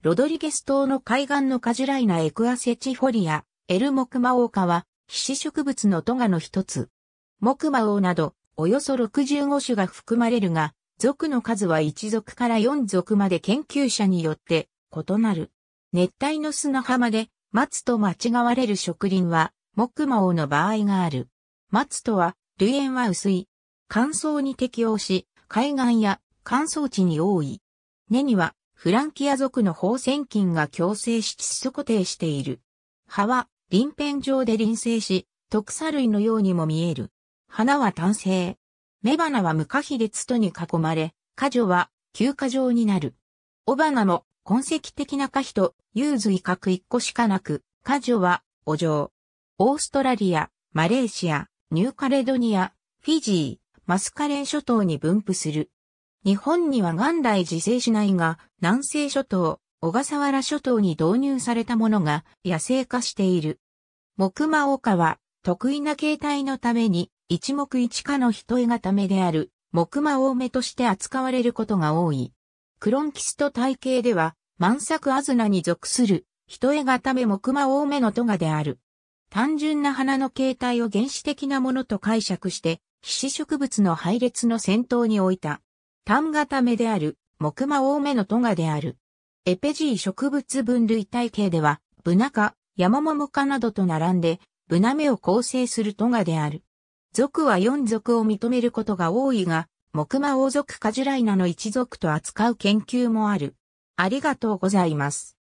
ロドリゲス島の海岸のカジュライナエクアセチフォリア、エルモクマオウカは、皮脂植物のトガの一つ。モクマオウなど、およそ65種が含まれるが、属の数は1属から4属まで研究者によって異なる。熱帯の砂浜で、松と間違われる植林は、モクマオウの場合がある。松とは、類縁は薄い。乾燥に適応し、海岸や乾燥地に多い。根にはフランキア族の放線菌が強制し窒素固定している。葉は鱗片状で輪生し、特砂類のようにも見える。花は単性。雌花は無花比で筒に囲まれ、花女は休暇状になる。雄花も痕跡的な花比とユーズ一個しかなく、花女はお嬢。オーストラリア、マレーシア、ニューカレドニア、フィジー、マスカレン諸島に分布する。日本には元来自生しないが、南西諸島、小笠原諸島に導入されたものが野生化している。木馬岡は、得意な形態のために、一目一花の人絵固めである、木馬多めとして扱われることが多い。クロンキスト体系では、万作アズナに属する、人絵ため木馬多めのトガである。単純な花の形態を原始的なものと解釈して、非子植物の配列の先頭に置いた。単型目である、木馬多めのトガである。エペジー植物分類体系では、ブナ科、ヤマモモ科などと並んで、ブナ目を構成するトガである。属は4属を認めることが多いが、木馬王族カジュライナの一族と扱う研究もある。ありがとうございます。